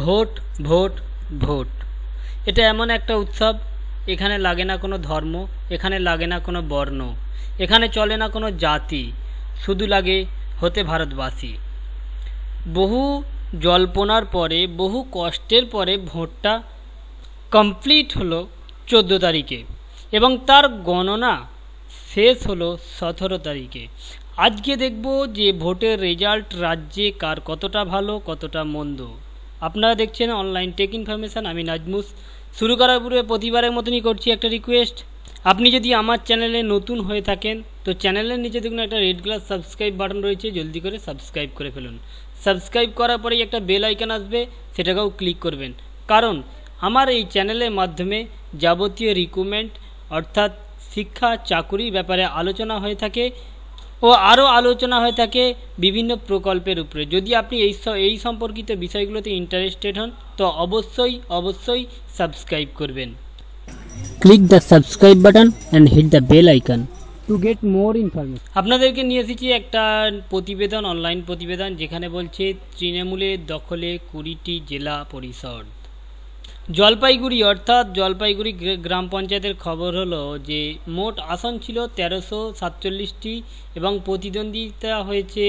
vote vote vote এটা এমন একটা উৎসব এখানে লাগে না কোনো ধর্ম এখানে লাগে না কোনো বর্ণ এখানে চলে না কোনো জাতি শুধু লাগে হতে ভারতবাসী বহু জল্পনার পরে বহু কষ্টের পরে ভোটটা কমপ্লিট হলো চোদ্দো তারিখে এবং তার গণনা শেষ হলো সতেরো তারিখে আজকে দেখব যে ভোটের রেজাল্ট রাজ্যে কার কতটা ভালো কতটা মন্দ আপনারা দেখছেন অনলাইন টেক ইনফরমেশান আমি নাজমুস শুরু করার পূর্বে প্রতিবারের মতনই করছি একটা রিকোয়েস্ট আপনি যদি আমার চ্যানেলে নতুন হয়ে থাকেন তো চ্যানেলের নিচে দেখুন একটা রেড গ্লাস সাবস্ক্রাইব বাটন রয়েছে জলদি করে সাবস্ক্রাইব করে ফেলুন সাবস্ক্রাইব করার পরেই একটা বেল আইকন আসবে সেটাকেও ক্লিক করবেন কারণ আমার এই চ্যানেলের মাধ্যমে যাবতীয় রিকুমেন্ট অর্থাৎ শিক্ষা চাকুরি ব্যাপারে আলোচনা হয়ে থাকে ও আরও আলোচনা হয়ে থাকে বিভিন্ন প্রকল্পের উপরে যদি আপনি এই এই সম্পর্কিত বিষয়গুলোতে ইন্টারেস্টেড হন তো অবশ্যই অবশ্যই সাবস্ক্রাইব করবেন click the subscribe button and hit the bell icon to get more information আপনাদেরকে নিয়ে এসেছি একটা প্রতিবেদন অনলাইন প্রতিবেদন যেখানে বলছে তৃণমূলের দখলে কুড়িটি জেলা পরিষদ জলপাইগুড়ি অর্থাৎ জলপাইগুড়ি গ্রাম পঞ্চায়েতের খবর হলো যে মোট আসন ছিল তেরোশো সাতচল্লিশটি এবং প্রতিদ্বন্দ্বিতা হয়েছে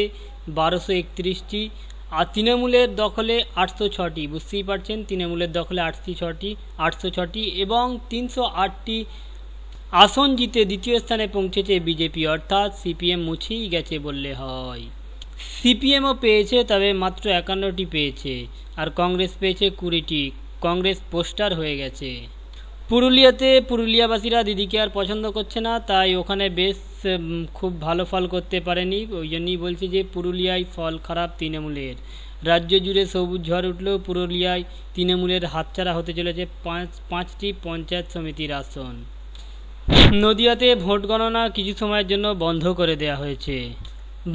বারোশো একত্রিশটি আর তৃণমূলের দখলে আটশো ছটি বুঝতেই পারছেন তৃণমূলের দখলে আটশো ছটি আটশো ছটি এবং তিনশো আটটি আসন জিতে দ্বিতীয় স্থানে পৌঁছেছে বিজেপি অর্থাৎ সিপিএম মুছেই গেছে বললে হয় সিপিএমও পেয়েছে তবে মাত্র একান্নটি পেয়েছে আর কংগ্রেস পেয়েছে কুড়িটি কংগ্রেস পোস্টার হয়ে গেছে পুরুলিয়াতে পুরুলিয়াবাসীরা দিদিকে আর পছন্দ করছে না তাই ওখানে বেশ খুব ভালো ফল করতে পারেনি ওই জন্যই বলছি যে পুরুলিয়ায় ফল খারাপ তৃণমূলের রাজ্য জুড়ে সবুজ ঝড় উঠলেও পুরুলিয়ায় তৃণমূলের হাতছাড়া হতে চলেছে পাঁচ পাঁচটি পঞ্চায়েত সমিতির আসন নদিয়াতে ভোট গণনা কিছু সময়ের জন্য বন্ধ করে দেওয়া হয়েছে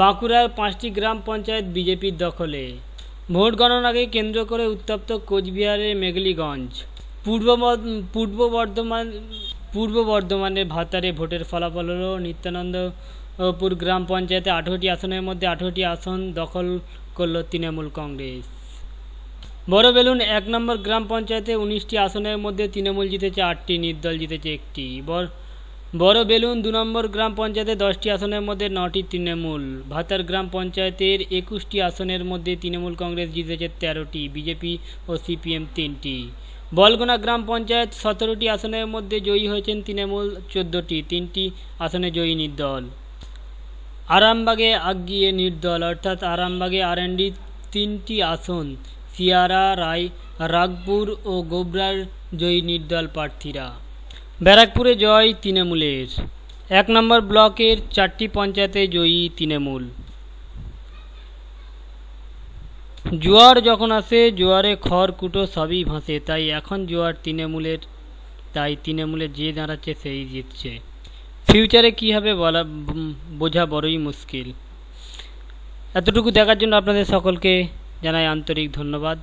বাঁকুড়ার পাঁচটি গ্রাম পঞ্চায়েত বিজেপির দখলে ভোট গণনাকে কেন্দ্র করে উত্তপ্ত কোচবিহারের মেঘলিগঞ্জ পূর্ব পূর্ব বর্ধমান পূর্ব বর্ধমানের ভাতারে ভোটের ফলাফল হল নিত্যানন্দপুর গ্রাম পঞ্চায়েতে আঠারোটি আসনের মধ্যে আঠারোটি আসন দখল করল তৃণমূল কংগ্রেস বড় বেলুন এক নম্বর গ্রাম পঞ্চায়েতে উনিশটি আসনের মধ্যে তৃণমূল জিতেছে আটটি নির্দল জিতেছে একটি বর বড় বেলুন দু নম্বর গ্রাম পঞ্চায়েতে দশটি আসনের মধ্যে নটি তৃণমূল ভাতার গ্রাম পঞ্চায়েতের একুশটি আসনের মধ্যে তৃণমূল কংগ্রেস জিতেছে তেরোটি বিজেপি ও সিপিএম তিনটি বলগোনা গ্রাম পঞ্চায়েত সতেরোটি আসনের মধ্যে জয়ী হয়েছেন তৃণমূল চোদ্দটি তিনটি আসনে জয়ী নির্দল আরামবাগে আগিয়ে নির্দল অর্থাৎ আরামবাগে আরএনডি তিনটি আসন সিয়ারা রায় রাগপুর ও গোবরার জয়ী নির্দল প্রার্থীরা ব্যারাকপুরে জয় তৃণমূলের এক নম্বর ব্লকের চারটি পঞ্চায়েতে জয়ী তৃণমূল জোয়ার যখন আসে জোয়ারে খড় কুটো সবই ভাসে তাই এখন জোয়ার তৃণমূলের তাই তৃণমূলে যে দাঁড়াচ্ছে সেই জিতছে ফিউচারে কী হবে বলা বোঝা বড়ই মুশকিল এতটুকু দেখার জন্য আপনাদের সকলকে জানাই আন্তরিক ধন্যবাদ